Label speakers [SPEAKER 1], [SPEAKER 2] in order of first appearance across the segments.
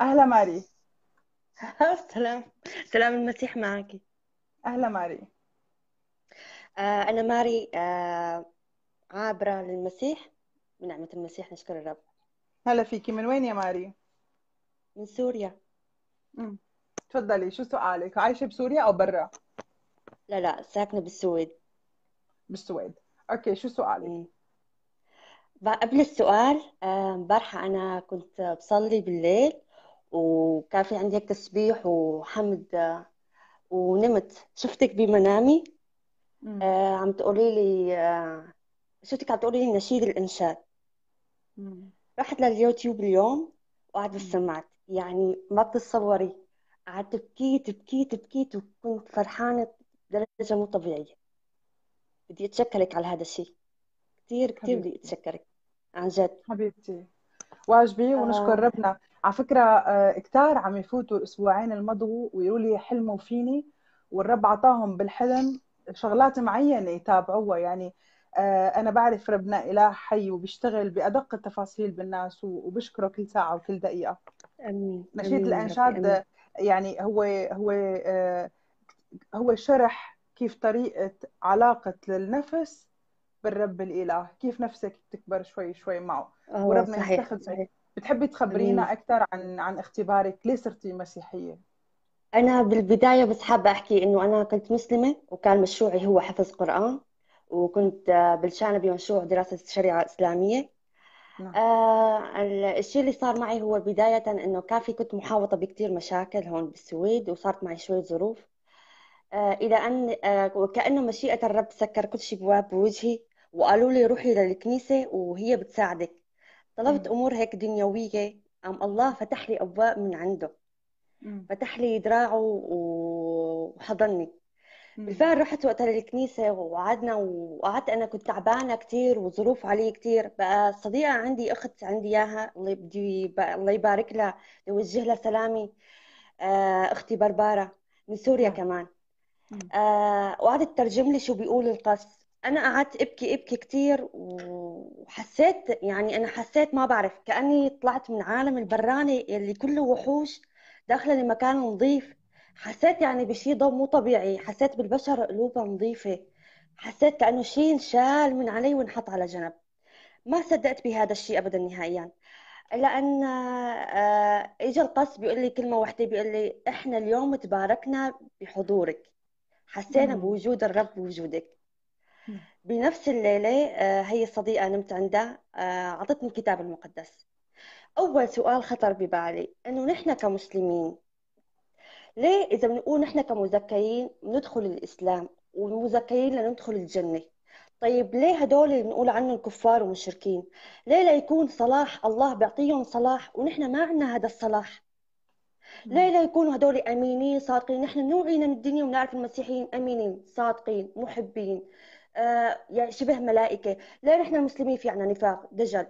[SPEAKER 1] أهلا ماري سلام سلام
[SPEAKER 2] المسيح معك أهلا ماري آه أنا ماري آه عابرة للمسيح بنعمة المسيح نشكر الرب هلا فيكي من
[SPEAKER 1] وين يا ماري؟ من سوريا مم. تفضلي شو سؤالك
[SPEAKER 2] عايشة بسوريا أو برا؟ لا لا ساكنة بالسويد بالسويد أوكي شو سؤالك؟ مم. قبل السؤال آه، امبارحة أنا كنت بصلي بالليل وكان في عندي هيك تسبيح وحمد ونمت شفتك بمنامي آه عم تقولي لي آه شفتك عم تقولي لي نشيد الانشاد رحت لليوتيوب اليوم وقعدت سمعت يعني ما بتتصوري قعدت بكيت بكيت بكيت وكنت فرحانه بدرجه مو طبيعيه بدي اتشكرك على هذا الشيء كثير كثير بدي اتشكرك عن جد حبيبتي واجبي ونشكر آه.
[SPEAKER 1] ربنا على فكره آه، كتار عم يفوتوا الاسبوعين المضوا ويقولوا لي حلموا فيني والرب عطاهم بالحلم شغلات معينه يتابعوها يعني آه، انا بعرف ربنا اله حي وبيشتغل بادق التفاصيل بالناس وبشكره كل ساعه وكل دقيقه امين نشيد الانشاد يعني هو هو آه، هو شرح كيف طريقه علاقه النفس بالرب الاله كيف نفسك بتكبر شوي شوي معه وربنا يستخدمك بتحبي تخبرينا اكثر عن عن اختبارك ليه صرتي مسيحيه
[SPEAKER 2] انا بالبدايه بس حابه احكي انه انا كنت مسلمه وكان مشروعي هو حفظ قران وكنت آه، بالشان بمشروع دراسه الشريعه الاسلاميه نعم. آه الشيء اللي صار معي هو بداية إنه كان في كنت محاوطة بكتير مشاكل هون بالسويد وصارت معي شوية ظروف آه إلى أن آه وكأنه مشيئة الرب سكر كل شيء بواب بوجهي وقالوا لي روحي للكنيسة وهي بتساعدك طلبت امور هيك دنيويه قام الله فتح لي ابواب من عنده فتح لي دراعه وحضني بالفعل رحت وقتها للكنيسة وقعدنا وقعدت أنا كنت تعبانة كتير وظروف علي كتير بقى صديقة عندي أخت عندي إياها الله بدي الله يبارك لها يوجه لها سلامي آه، أختي بربارة من سوريا كمان آه، وقعدت ترجم لي شو بيقول القس انا قعدت ابكي ابكي كثير وحسيت يعني انا حسيت ما بعرف كاني طلعت من عالم البراني اللي كله وحوش داخله لمكان نظيف حسيت يعني بشيء ضوء مو طبيعي حسيت بالبشر قلوبها نظيفه حسيت كانه شيء انشال من علي وانحط على جنب ما صدقت بهذا الشيء ابدا نهائيا لان آه، اجى القس بيقول لي كلمه واحده بيقول لي احنا اليوم تباركنا بحضورك حسينا بوجود الرب بوجودك بنفس الليلة آه، هي الصديقة نمت عندها آه، أعطتني الكتاب المقدس أول سؤال خطر ببالي إنه نحن كمسلمين ليه إذا بنقول نحن كمزكيين بندخل الإسلام والمزكيين لندخل الجنة طيب ليه هدول اللي بنقول عنهم كفار ومشركين ليه لا يكون صلاح الله بيعطيهم صلاح ونحن ما عندنا هذا الصلاح ليه لا يكونوا هدول امينين صادقين نحن نوعينا من الدنيا وبنعرف المسيحيين امينين صادقين محبين آه، يعني شبه ملائكه ليه نحن المسلمين في عنا نفاق دجل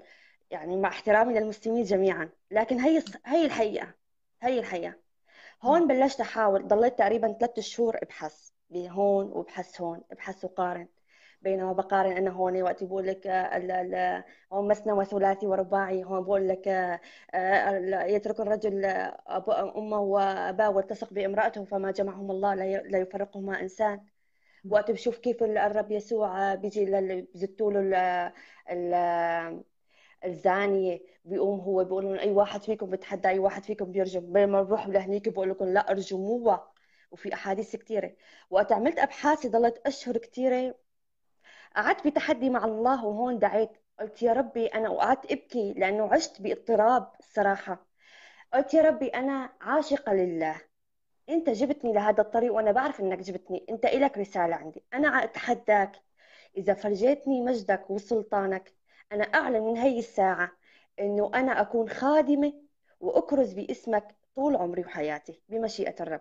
[SPEAKER 2] يعني مع احترامي للمسلمين جميعا لكن هي هي الحقيقه هي الحقيقه هون نعم. بلشت احاول ضليت تقريبا ثلاثة شهور ابحث بهون وابحث هون ابحث وقارن بينما بقارن انا هون وقت بقول لك آه، هون مثنى وثلاثي ورباعي هون بقول لك آه، يترك الرجل امه واباه والتصق بامراته فما جمعهم الله لا يفرقهما انسان وقت بشوف كيف الرب يسوع بيجي بزتوا له الزانيه بيقوم هو بيقول لهم اي واحد فيكم بتحدى اي واحد فيكم بيرجم بينما بروح لهنيك بقول لكم لا ارجموها وفي احاديث كثيره وقت عملت ابحاثي ضلت اشهر كثيره قعدت بتحدي مع الله وهون دعيت قلت يا ربي انا وقعدت ابكي لانه عشت باضطراب الصراحه قلت يا ربي انا عاشقه لله انت جبتني لهذا الطريق وانا بعرف انك جبتني انت الك رساله عندي انا اتحداك اذا فرجيتني مجدك وسلطانك انا اعلن من هي الساعه انه انا اكون خادمه واكرز باسمك طول عمري وحياتي بمشيئه الرب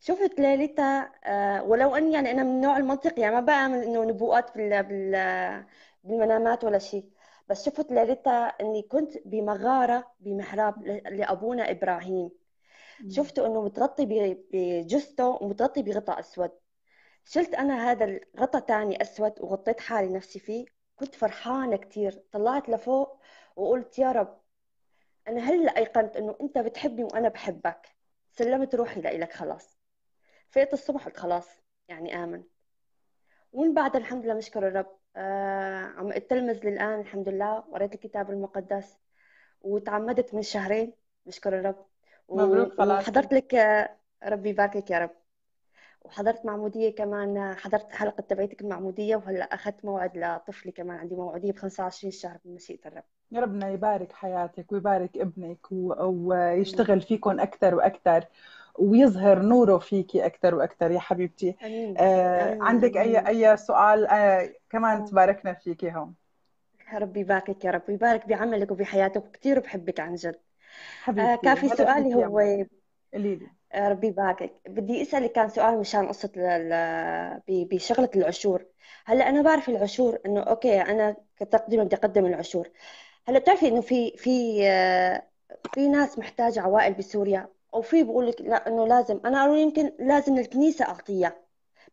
[SPEAKER 2] شفت ليلتها آه ولو اني يعني انا من النوع المنطقي يعني ما بآمن انه نبوءات بال بال بالمنامات ولا شيء بس شفت ليلتها اني كنت بمغاره بمحراب لابونا ابراهيم شفته انه متغطي بجثته ومتغطي بغطاء اسود شلت انا هذا الغطاء تاني اسود وغطيت حالي نفسي فيه كنت فرحانة كثير طلعت لفوق وقلت يا رب أنا هلأ أيقنت أنه أنت بتحبني وأنا بحبك سلمت روحي لإلك خلاص فقت الصبح قلت خلاص يعني آمن ومن بعد الحمد لله نشكر الرب آه عم أتلمذ للآن الحمد لله وقريت الكتاب المقدس وتعمدت من شهرين نشكر الرب مبروك خلاص حضرت لك ربي يباركك يا رب وحضرت معموديه كمان حضرت حلقه تبعيتك المعموديه وهلا اخذت موعد لطفلي كمان عندي موعوديه ب 25 شهر بمشيئه الرب
[SPEAKER 1] يا ربنا يبارك حياتك ويبارك ابنك و... ويشتغل فيكم اكثر واكثر ويظهر نوره فيكي اكثر واكثر يا حبيبتي أمين. آه عندك اي اي سؤال آه كمان آه. تباركنا فيكي هون
[SPEAKER 2] ربي يباركك يا رب ويبارك بعملك وبحياتك وكثير بحبك عن جد حبيبتي آه، كان في سؤالي هو قولي آه، ربي يباركك بدي اسالك كان سؤال مشان قصه بشغله العشور هلا انا بعرف العشور انه اوكي انا كتقديم بدي اقدم العشور هلا بتعرفي انه في في آه، في ناس محتاجه عوائل بسوريا وفي بقول لك لا انه لازم انا قالوا يمكن لازم الكنيسه اعطيها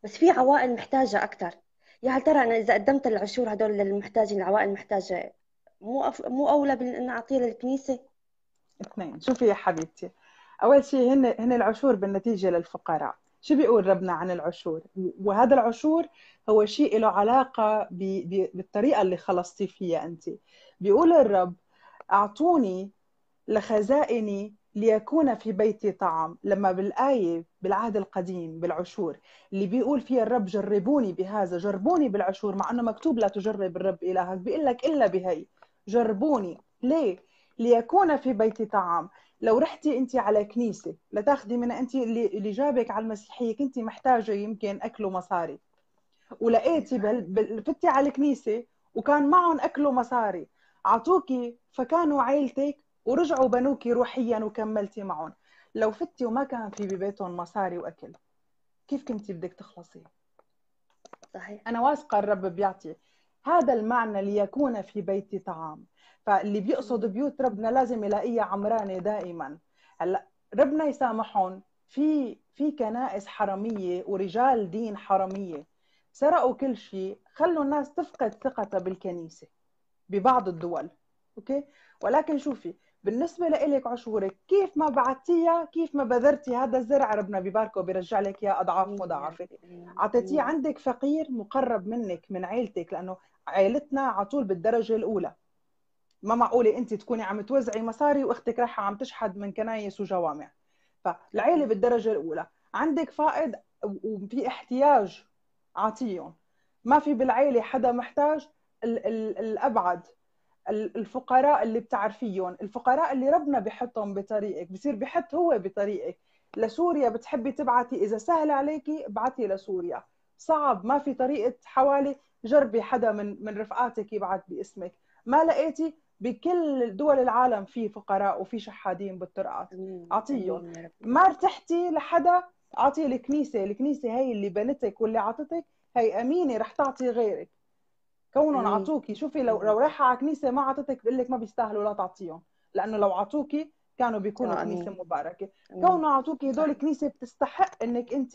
[SPEAKER 2] بس في عوائل محتاجه اكثر يا هل ترى انا اذا قدمت العشور هدول للمحتاجين العوائل المحتاجه مو أف... مو اولى بان اعطيها للكنيسه اثنين شوفي يا حبيبتي اول شيء هن هن العشور بالنتيجه للفقراء
[SPEAKER 1] شو بيقول ربنا عن العشور وهذا العشور هو شيء له علاقه بالطريقه اللي خلصتي فيها انت بيقول الرب اعطوني لخزائني ليكون في بيتي طعام لما بالآية بالعهد القديم بالعشور اللي بيقول فيها الرب جربوني بهذا جربوني بالعشور مع أنه مكتوب لا تجرب الرب إلهك بيقول لك إلا بهي جربوني ليه؟ ليكون في بيت طعام لو رحتي انت على كنيسه لتاخذي منها انت اللي جابك على المسيحيه كنت محتاجه يمكن اكل ومصاري ولقيتي بل... بل... فتي على الكنيسه وكان معهم اكل ومصاري اعطوكي فكانوا عيلتك ورجعوا بنوكي روحيا وكملتي معهم لو فتي وما كان في ببيتهم مصاري واكل كيف كنتي بدك تخلصي صحيح انا واثقه الرب بيعطي هذا المعنى ليكون في بيتي طعام فاللي بيقصد بيوت ربنا لازم يلاقيها عمرانه دائما هلا ربنا يسامحهم في في كنائس حراميه ورجال دين حراميه سرقوا كل شيء خلوا الناس تفقد ثقتها بالكنيسه ببعض الدول اوكي ولكن شوفي بالنسبه لإلك عشورك كيف ما بعتيها كيف ما بذرتي هذا الزرع ربنا بباركه بيرجع لك اياه اضعاف مضاعفه اعطيتيه عندك فقير مقرب منك من عيلتك لانه عائلتنا على طول بالدرجه الاولى ما معقوله انت تكوني عم توزعي مصاري واختك رايحه عم تشحد من كنايس وجوامع فالعيله بالدرجه الاولى عندك فائض وفي احتياج عطيهم ما في بالعيله حدا محتاج الـ الـ الابعد الفقراء اللي بتعرفيهم الفقراء اللي ربنا بحطهم بطريقك بصير بحط هو بطريقك لسوريا بتحبي تبعتي اذا سهل عليكي ابعتي لسوريا صعب ما في طريقه حوالي جربي حدا من من رفقاتك يبعث باسمك ما لقيتي بكل دول العالم في فقراء وفي شحادين بالطرقات اعطيهم ما ارتحتي لحدا اعطيه الكنيسه الكنيسه هي اللي بنتك واللي عطتك هي امينه رح تعطي غيرك كونهم عطوكي شوفي لو لو رايحه على كنيسه ما عطتك بقول لك ما بيستاهلوا لا تعطيهم لانه لو عطوكي كانوا بيكونوا يعني كنيسه مباركه كونهم عطوكي هدول كنيسه بتستحق انك انت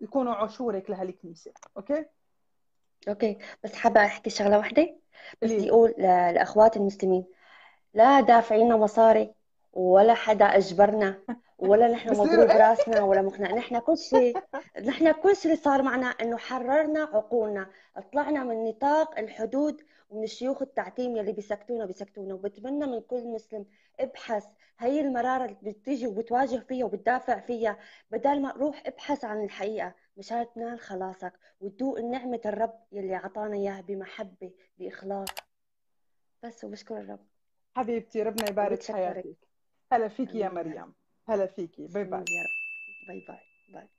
[SPEAKER 2] يكونوا عشورك لهالكنيسه اوكي اوكي بس حابه احكي شغله واحده بدي اقول لاخواتي المسلمين لا دافعين مصاري ولا حدا اجبرنا ولا نحن مضروب راسنا ولا مخنا نحن كل شيء نحن كل شيء اللي صار معنا انه حررنا عقولنا طلعنا من نطاق الحدود ومن شيوخ التعتيم يلي بيسكتونا بيسكتونا وبتمنى من كل مسلم ابحث هي المراره اللي بتيجي وبتواجه فيها وبتدافع فيها بدل ما روح ابحث عن الحقيقه مشان تنال خلاصك وتذوق نعمة الرب يلي عطانا إياها بمحبة بإخلاص بس وبشكر الرب حبيبتي
[SPEAKER 1] ربنا يبارك حياتك هلا فيكي يا مريم هلا فيكي باي باي باي باي باي